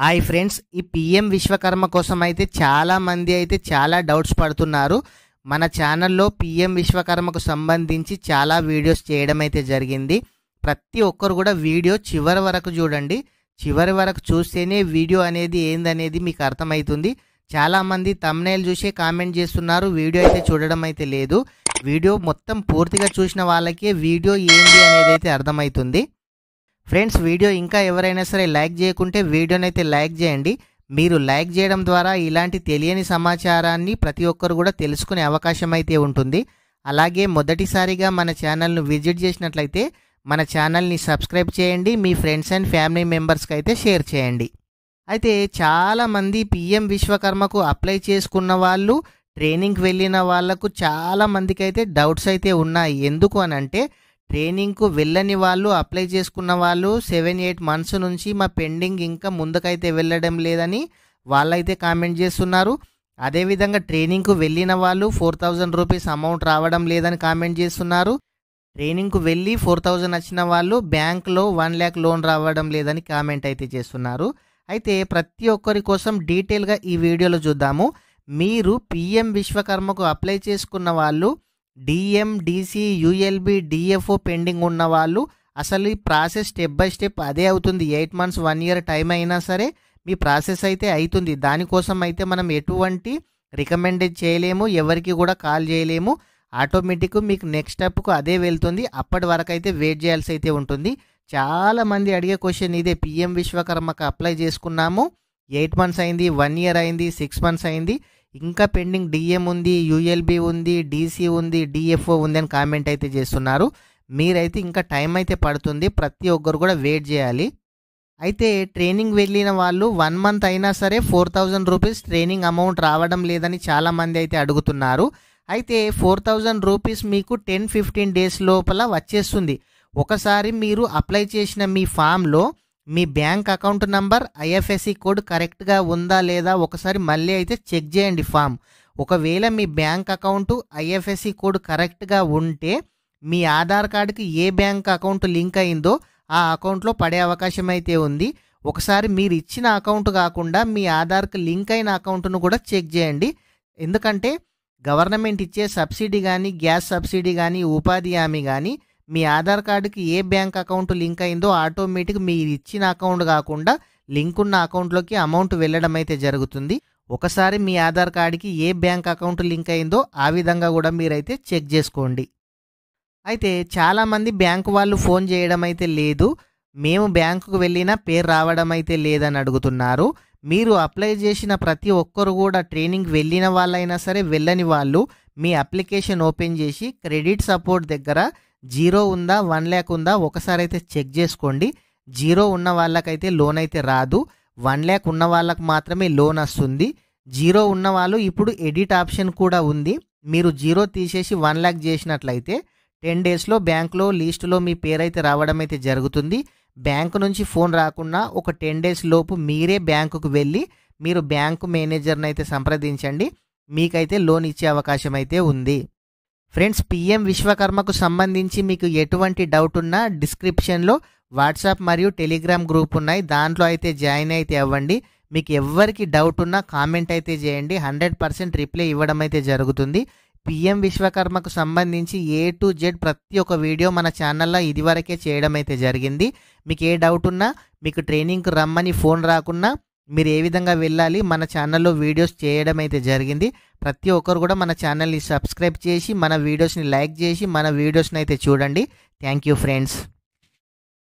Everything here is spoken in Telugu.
హాయ్ ఫ్రెండ్స్ ఈ పిఎం విశ్వకర్మ కోసం అయితే చాలామంది అయితే చాలా డౌట్స్ పడుతున్నారు మన ఛానల్లో పిఎం విశ్వకర్మకు సంబంధించి చాలా వీడియోస్ చేయడం అయితే జరిగింది ప్రతి ఒక్కరు కూడా వీడియో చివరి వరకు చూడండి చివరి వరకు చూస్తేనే వీడియో అనేది ఏందనేది మీకు అర్థమవుతుంది చాలామంది తమ్నైల్ చూసే కామెంట్ చేస్తున్నారు వీడియో అయితే చూడడం అయితే లేదు వీడియో మొత్తం పూర్తిగా చూసిన వాళ్ళకే వీడియో ఏంటి అనేది అయితే అర్థమవుతుంది ఫ్రెండ్స్ వీడియో ఇంకా ఎవరైనా సరే లైక్ చేయకుంటే వీడియోనైతే లైక్ చేయండి మీరు లైక్ చేయడం ద్వారా ఇలాంటి తెలియని సమాచారాన్ని ప్రతి ఒక్కరు కూడా తెలుసుకునే అవకాశం అయితే ఉంటుంది అలాగే మొదటిసారిగా మన ఛానల్ను విజిట్ చేసినట్లయితే మన ఛానల్ని సబ్స్క్రైబ్ చేయండి మీ ఫ్రెండ్స్ అండ్ ఫ్యామిలీ మెంబర్స్కి అయితే షేర్ చేయండి అయితే చాలామంది పిఎం విశ్వకర్మకు అప్లై చేసుకున్న వాళ్ళు ట్రైనింగ్కి వెళ్ళిన వాళ్లకు చాలామందికి అయితే డౌట్స్ అయితే ఉన్నాయి ఎందుకు అని అంటే ట్రైనింగ్కు వెళ్ళని వాళ్ళు అప్లై చేసుకున్న వాళ్ళు సెవెన్ ఎయిట్ మంత్స్ నుంచి మా పెండింగ్ ఇంకా ముందుకైతే వెళ్ళడం లేదని వాళ్ళైతే కామెంట్ చేస్తున్నారు అదేవిధంగా ట్రైనింగ్కు వెళ్ళిన వాళ్ళు ఫోర్ థౌజండ్ రూపీస్ అమౌంట్ రావడం లేదని కామెంట్ చేస్తున్నారు ట్రైనింగ్కు వెళ్ళి ఫోర్ థౌజండ్ వచ్చిన వాళ్ళు బ్యాంక్లో వన్ ల్యాక్ లోన్ రావడం లేదని కామెంట్ అయితే చేస్తున్నారు అయితే ప్రతి ఒక్కరి కోసం డీటెయిల్గా ఈ వీడియోలో చూద్దాము మీరు పిఎం విశ్వకర్మకు అప్లై చేసుకున్న వాళ్ళు డిఎండిసి యుఎల్బి డిఎఫ్ఓ పెండింగ్ ఉన్న వాళ్ళు అసలు ఈ ప్రాసెస్ స్టెప్ బై స్టెప్ అదే అవుతుంది eight months one year time అయినా సరే మీ ప్రాసెస్ అయితే అవుతుంది దానికోసం అయితే మనం ఎటువంటి రికమెండ్ చేయలేము ఎవరికి కూడా కాల్ చేయలేము ఆటోమేటిక్ మీకు నెక్స్ట్ స్టెప్కు అదే వెళ్తుంది అప్పటి వరకు అయితే వెయిట్ చేయాల్సి అయితే ఉంటుంది చాలామంది అడిగే క్వశ్చన్ ఇదే పిఎం విశ్వకర్మకు అప్లై చేసుకున్నాము ఎయిట్ మంత్స్ అయింది వన్ ఇయర్ అయింది సిక్స్ మంత్స్ అయింది ఇంకా పెండింగ్ డిఎం ఉంది యుఎల్బి ఉంది డీసీ ఉంది డిఎఫ్ఓ ఉంది అని కామెంట్ అయితే చేస్తున్నారు మీరైతే ఇంకా టైం అయితే పడుతుంది ప్రతి ఒక్కరు కూడా వెయిట్ చేయాలి అయితే ట్రైనింగ్ వెళ్ళిన వాళ్ళు వన్ మంత్ అయినా సరే four thousand rupees training amount రావడం లేదని చాలామంది అయితే అడుగుతున్నారు అయితే ఫోర్ థౌజండ్ రూపీస్ మీకు టెన్ ఫిఫ్టీన్ డేస్ లోపల వచ్చేస్తుంది ఒకసారి మీరు అప్లై చేసిన మీ ఫామ్లో మీ bank account number IFSC code కరెక్ట్గా ఉందా లేదా ఒకసారి మళ్ళీ అయితే చెక్ చేయండి ఫామ్ ఒకవేళ మీ బ్యాంక్ అకౌంట్ ఐఎఫ్ఎస్సి కోడ్ కరెక్ట్గా ఉంటే మీ ఆధార్ కార్డుకి ఏ బ్యాంక్ అకౌంట్ లింక్ అయిందో ఆ అకౌంట్లో పడే అవకాశం అయితే ఉంది ఒకసారి మీరు ఇచ్చిన అకౌంట్ కాకుండా మీ ఆధార్కి లింక్ అయిన అకౌంట్ను కూడా చెక్ చేయండి ఎందుకంటే గవర్నమెంట్ ఇచ్చే సబ్సిడీ కానీ గ్యాస్ సబ్సిడీ కానీ ఉపాధి హామీ కానీ మీ ఆధార్ కార్డుకి ఏ బ్యాంక్ అకౌంట్ లింక్ అయిందో ఆటోమేటిక్ మీరు ఇచ్చిన అకౌంట్ కాకుండా లింక్ ఉన్న అకౌంట్లోకి అమౌంట్ వెళ్ళడం అయితే జరుగుతుంది ఒకసారి మీ ఆధార్ కార్డుకి ఏ బ్యాంక్ అకౌంట్ లింక్ అయిందో ఆ విధంగా కూడా మీరైతే చెక్ చేసుకోండి అయితే చాలామంది బ్యాంకు వాళ్ళు ఫోన్ చేయడం అయితే లేదు మేము బ్యాంకుకు వెళ్ళినా పేరు రావడం అయితే లేదని అడుగుతున్నారు మీరు అప్లై చేసిన ప్రతి ఒక్కరు కూడా ట్రైనింగ్ వెళ్ళిన వాళ్ళైనా సరే వెళ్ళని వాళ్ళు మీ అప్లికేషన్ ఓపెన్ చేసి క్రెడిట్ సపోర్ట్ దగ్గర జీరో ఉందా వన్ ల్యాక్ ఉందా ఒకసారి అయితే చెక్ చేసుకోండి జీరో ఉన్న వాళ్ళకైతే లోన్ అయితే రాదు వన్ ల్యాక్ ఉన్న వాళ్ళకు మాత్రమే లోన్ వస్తుంది జీరో ఉన్న వాళ్ళు ఇప్పుడు ఎడిట్ ఆప్షన్ కూడా ఉంది మీరు జీరో తీసేసి వన్ ల్యాక్ చేసినట్లయితే టెన్ డేస్లో బ్యాంక్లో లీస్టులో మీ పేరు అయితే రావడం అయితే జరుగుతుంది బ్యాంకు నుంచి ఫోన్ రాకుండా ఒక టెన్ డేస్ లోపు మీరే బ్యాంకుకు వెళ్ళి మీరు బ్యాంకు మేనేజర్ని అయితే సంప్రదించండి మీకైతే లోన్ ఇచ్చే అవకాశం అయితే ఉంది ఫ్రెండ్స్ పిఎం విశ్వకర్మకు సంబంధించి మీకు ఎటువంటి డౌట్ ఉన్నా డిస్క్రిప్షన్లో వాట్సాప్ మరియు టెలిగ్రామ్ గ్రూప్ ఉన్నాయి దాంట్లో అయితే జాయిన్ అయితే అవ్వండి మీకు ఎవరికి డౌట్ ఉన్నా కామెంట్ అయితే చేయండి హండ్రెడ్ పర్సెంట్ రిప్లై ఇవ్వడం అయితే జరుగుతుంది పిఎం విశ్వకర్మకు సంబంధించి ఏ టు జెడ్ ప్రతి ఒక్క వీడియో మన ఛానల్లో ఇదివరకే చేయడం అయితే జరిగింది మీకు ఏ డౌట్ ఉన్నా మీకు ట్రైనింగ్కి రమ్మని ఫోన్ రాకున్నా మీరు ఏ విధంగా వెళ్ళాలి మన ఛానల్లో వీడియోస్ చేయడం అయితే జరిగింది ప్రతి ఒక్కరు కూడా మన ఛానల్ని సబ్స్క్రైబ్ చేసి మన వీడియోస్ని లైక్ చేసి మన వీడియోస్ని అయితే చూడండి థ్యాంక్ యూ ఫ్రెండ్స్